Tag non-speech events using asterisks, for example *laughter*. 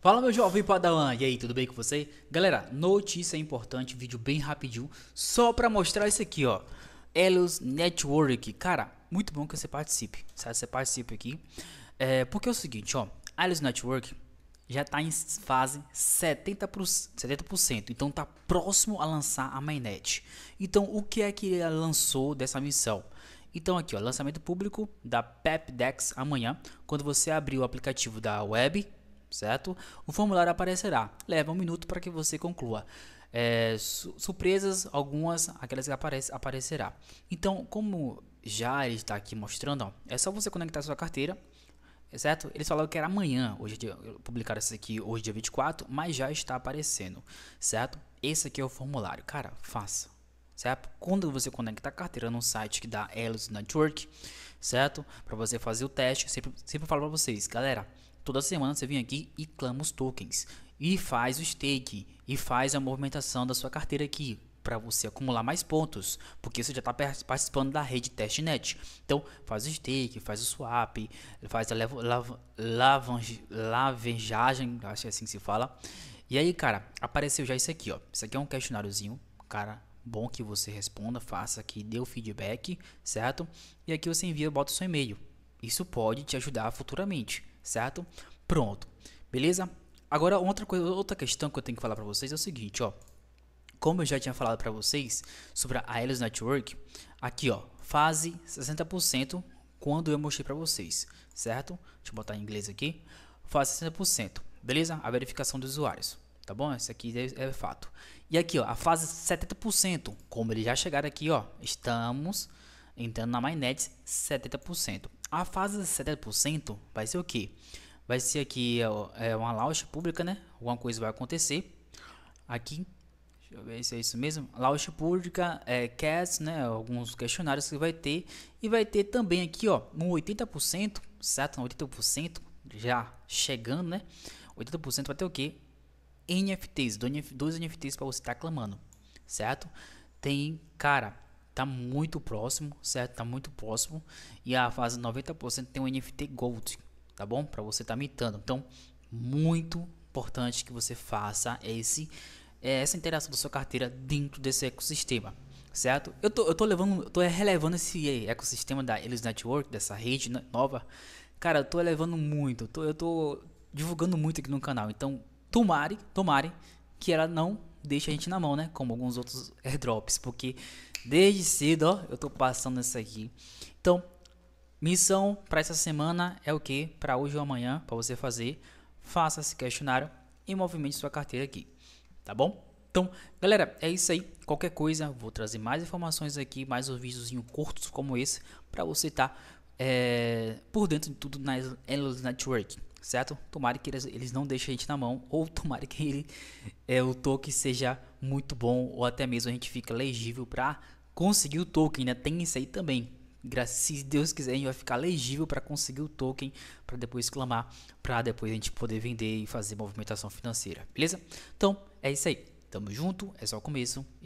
Fala meu jovem padawan, e aí, tudo bem com você? Galera, notícia importante, vídeo bem rapidinho, só pra mostrar isso aqui, ó. Elos Network, cara, muito bom que você participe, sabe? Você participe aqui, é, porque é o seguinte, ó, Elos Network já tá em fase 70%, 70%, então tá próximo a lançar a mainnet. Então, o que é que ela lançou dessa missão? Então aqui, ó, lançamento público da PepDex amanhã, quando você abrir o aplicativo da web certo? O formulário aparecerá, leva um minuto para que você conclua. É, su surpresas, algumas, aquelas que apare aparecerá. Então, como já ele está aqui mostrando, ó, é só você conectar sua carteira, certo? Eles falaram que era amanhã, hoje é dia, publicaram isso aqui hoje dia 24, mas já está aparecendo, certo? Esse aqui é o formulário, cara, faça, certo? Quando você conectar a carteira num site que dá Ellis Network, certo? Para você fazer o teste, sempre, sempre falo para vocês, galera, Toda semana você vem aqui e clama os tokens. E faz o stake. E faz a movimentação da sua carteira aqui para você acumular mais pontos, porque você já está participando da rede testnet. Então, faz o stake, faz o swap, faz a lavejagem, acho que é assim que se fala. E aí, cara, apareceu já isso aqui, ó. Isso aqui é um questionáriozinho, cara, bom que você responda, faça aqui, dê o feedback, certo? E aqui você envia, bota o seu e-mail. Isso pode te ajudar futuramente, certo? Pronto. Beleza? Agora outra coisa, outra questão que eu tenho que falar para vocês é o seguinte, ó. Como eu já tinha falado para vocês sobre a Aelos Network, aqui ó, fase 60% quando eu mostrei para vocês, certo? Deixa eu botar em inglês aqui. Fase 60%, beleza? A verificação dos usuários, tá bom? Isso aqui é, é, fato. E aqui ó, a fase 70%, como eles já chegaram aqui ó, estamos entrando na Mainnet 70%. A fase 70% vai ser o quê? Vai ser aqui é, uma launch pública, né? Alguma coisa vai acontecer. Aqui, deixa eu ver se é isso mesmo. Launch pública, é, CAS, né? Alguns questionários que vai ter. E vai ter também aqui, ó, um 80%, certo? 80% já chegando, né? 80% vai ter o quê? NFTs, dois NFTs para você estar tá clamando, certo? Tem, cara, tá muito próximo, certo? Tá muito próximo. E a fase 90% tem um NFT Gold, tá bom? Para você tá mitando. Então, muito importante que você faça esse é, essa interação da sua carteira dentro desse ecossistema, certo? Eu tô, eu tô levando, eu tô é, relevando esse ecossistema da Elis Network, dessa rede né, nova. Cara, eu tô levando muito, eu tô, eu tô divulgando muito aqui no canal. Então, tomare, tomare que ela não deixa a gente na mão, né? Como alguns outros airdrops, *laughs* é, porque desde cedo, ó, eu tô passando isso aqui. Então, missão para essa semana é o que? Para hoje ou amanhã, para você fazer, faça esse questionário e movimente sua carteira aqui, tá bom? Então, galera, é isso aí. Qualquer coisa, vou trazer mais informações aqui, mais um videozinho curtos como esse, para você estar tá, é, por dentro de tudo na Elos Network certo? Tomara que eles, não deixem a gente na mão, *laughs* ou tomara que ele, é, o token seja muito bom, ou até mesmo a gente fica legível para conseguir o token, né? Tem isso aí também. Se Deus quiser, a gente vai ficar legível para conseguir o token, para depois clamar, para depois a gente poder vender e fazer movimentação financeira, beleza? Então, é isso aí. Tamo junto, é só o começo.